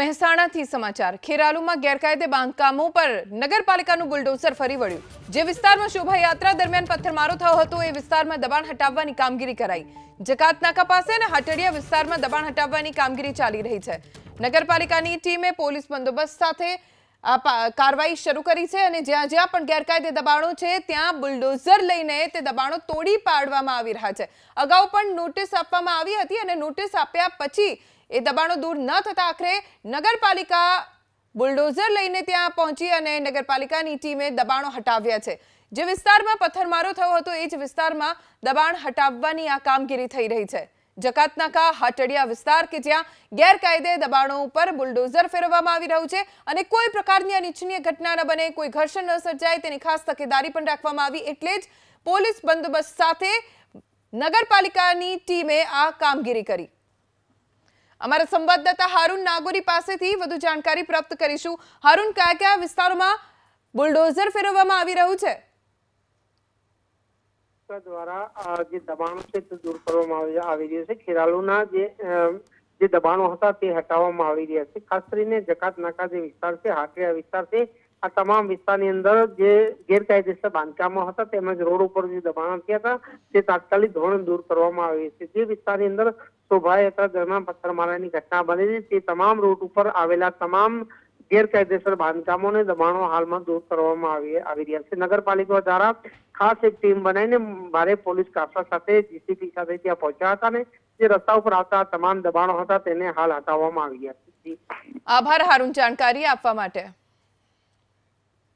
મહેસાણાથી સમાચાર ખેરાלוમાં ગેરકાયદે બાંધકામો પર નગરપાલિકાનું બુલડોઝર ફરી વળ્યું જે વિસ્તારમાં શોભાયાત્રા દરમિયાન પથ્થરમારો થયો હતો એ વિસ્તારમાં દબાણ હટાવવાની કામગીરી કરાઈ જકાત નાકા પાસે અને હાટડીયા વિસ્તારમાં દબાણ હટાવવાની કામગીરી ચાલી રહી છે નગરપાલિકાની ટીમે પોલીસ બંદોબસ્ત સાથે કાર્યવાહી શરૂ કરી છે અને જ્યાં જ્યાં પણ ગેરકાયદે દબાણો છે ત્યાં બુલડોઝર લઈને તે દબાણો તોડી પાડવામાં આવી રહ્યા છે અગાઉ પણ નોટિસ આપવામાં આવી હતી અને નોટિસ આપ્યા પછી એ દબાણો દૂર ન થતા આખરે નગરપાલિકા બુલડોઝર લઈને ત્યાં પહોંચી અને નગરપાલિકાની ટીમે દબાણો હટાવ્યા છે જે વિસ્તારમાં પથ્થરમારો થયો હતો એ જ વિસ્તારમાં દબાણ હટાવવાની આ કામગીરી થઈ રહી છે જકાત નાકા હાટડિયા વિસ્તાર કે ત્યાં ગેર કાયદે દબાણો ઉપર બુલડોઝર ફેરવવામાં આવી રહ્યો છે અને કોઈ પ્રકારની અનિચ્છનીય ઘટના ન બને કોઈ ઘર્ષણ ન સર્જાય તેની ખાસ સકેદારી પણ રાખવામાં આવી એટલે જ પોલીસ બંદોબસ્ત સાથે નગરપાલિકાની ટીમે આ કામગીરી કરી અમારા સંવાદદાતા હારુન નાગોરી પાસેથી વધુ જાણકારી પ્રાપ્ત કરીશું હારુન કયા કયા વિસ્તારોમાં બુલડોઝર ફેરવવામાં આવી રહ્યું છે દ્વારા જે દબાણો છે દૂર કરવામાં આવી રહ્યું છે ખેરાલુના જે જે દબાણો હતા તે હટાવવામાં આવી રહ્યા છે ખાસ કરીને જકાત નાકા જે વિસ્તાર છે હાકરિયા વિસ્તાર છે આ તમામ વિસ્તારની અંદર જે ગેરકાયદેસર બાંધકામો હતા તે મેં રોડ ઉપર જે દબાણ કર્યા હતા તે તાત્કાલિક ધોરણે દૂર કરવામાં આવે છે જે વિસ્તારની અંદર સોભાએ હતા ધર્મા પતરમાળાની ઘટના બનીની કે તમામ રોડ ઉપર આવેલા તમામ ગેરકાયદેસર બાંધકામોને દબાણો હાલમાં દૂર કરવામાં આવે આદિયારથી નગરપાલિકા દ્વારા ખાસ એક ટીમ બનાવીને ભારે પોલીસ કાફલા સાથે જે ટીકી સાથે ત્યાં પહોંચતાને જે રસ્તા ઉપર હતા તમામ દબાણો હતા તેને હાલ હટાવવામાં આવી છે આભાર હરુન જાણકારી આપવા માટે